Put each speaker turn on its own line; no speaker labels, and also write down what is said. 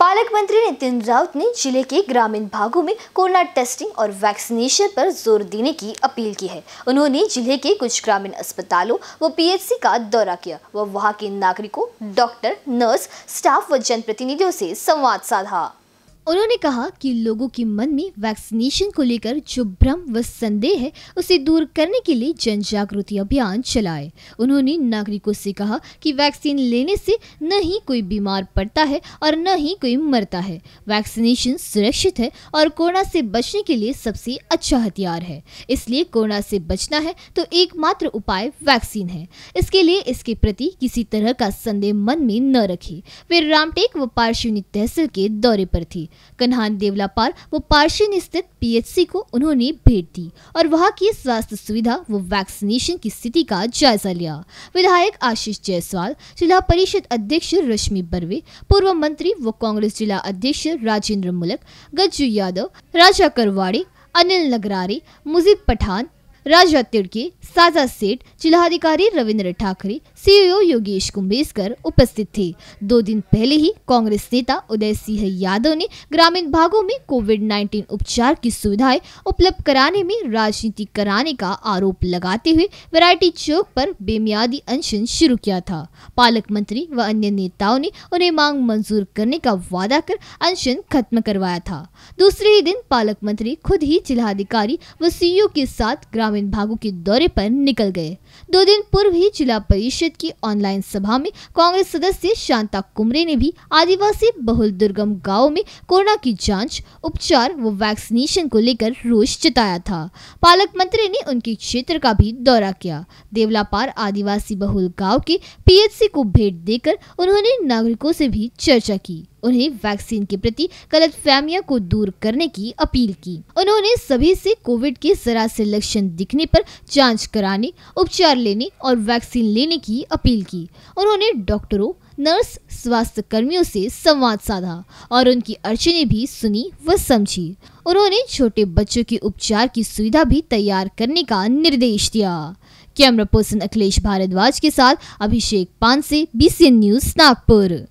पालक मंत्री नितिन राउत ने जिले के ग्रामीण भागों में कोरोना टेस्टिंग और वैक्सीनेशन पर जोर देने की अपील की है उन्होंने जिले के कुछ ग्रामीण अस्पतालों व पीएचसी का दौरा किया व वहां के नागरिकों डॉक्टर नर्स स्टाफ व जनप्रतिनिधियों से संवाद साधा उन्होंने कहा कि लोगों के मन में वैक्सीनेशन को लेकर जो भ्रम व संदेह है उसे दूर करने के लिए जन जागृति अभियान चलाए उन्होंने नागरिकों से कहा कि वैक्सीन लेने से न ही कोई बीमार पड़ता है और न ही कोई मरता है वैक्सीनेशन सुरक्षित है और कोरोना से बचने के लिए सबसे अच्छा हथियार है इसलिए कोरोना से बचना है तो एकमात्र उपाय वैक्सीन है इसके लिए इसके प्रति किसी तरह का संदेह मन में न रखे वे रामटेक व पार्शिवनी तहसील के दौरे पर थी कन्हान पार्क व पार्शिन स्थित पीएचसी को उन्होंने भेंट दी और वहां की स्वास्थ्य सुविधा व वैक्सीनेशन की स्थिति का जायजा लिया विधायक आशीष जायसवाल जिला परिषद अध्यक्ष रश्मि बर्वे पूर्व मंत्री व कांग्रेस जिला अध्यक्ष राजेंद्र मुलक गज्जू यादव राजा करवाड़े अनिल नगरारी मुजीब पठान राजा तिड़की साजा सेठ जिलाधिकारी रविंद्र ठाकरे सीईओ e योगेश कुंभेसकर उपस्थित थे दो दिन पहले ही कांग्रेस नेता उदय सिंह यादव ने ग्रामीण भागों में कोविड 19 उपचार की सुविधाएं उपलब्ध कराने में राजनीति कराने का आरोप लगाते हुए वैरायटी चौक पर बेमियादी अनशन शुरू किया था पालक मंत्री व अन्य नेताओं ने उन्हें मांग मंजूर करने का वादा कर अनशन खत्म करवाया था दूसरे ही दिन पालक मंत्री खुद ही जिलाधिकारी व सीईओ e के साथ ग्राम ग्रामीण भागों के दौरे पर निकल गए दो दिन पूर्व ही जिला परिषद की ऑनलाइन सभा में कांग्रेस सदस्य शांता कुमरे ने भी आदिवासी बहुल दुर्गम गाँव में कोरोना की जाँच उपचार व वैक्सीनेशन को लेकर रोष जताया था पालक मंत्री ने उनके क्षेत्र का भी दौरा किया देवलापार आदिवासी बहुल गाँव के पी को भेंट देकर उन्होंने नागरिकों से भी चर्चा की उन्हें वैक्सीन के प्रति गलत फहमिया को दूर करने की अपील की उन्होंने सभी से कोविड के जरा से लक्षण दिखने पर जांच कराने उपचार लेने और वैक्सीन लेने की अपील की उन्होंने डॉक्टरों नर्स स्वास्थ्य कर्मियों से संवाद साधा और उनकी अड़चने भी सुनी व समझी उन्होंने छोटे बच्चों के उपचार की सुविधा भी तैयार करने का निर्देश दिया कैमरा पर्सन अखिलेश भारद्वाज के साथ अभिषेक पानसे बी न्यूज नागपुर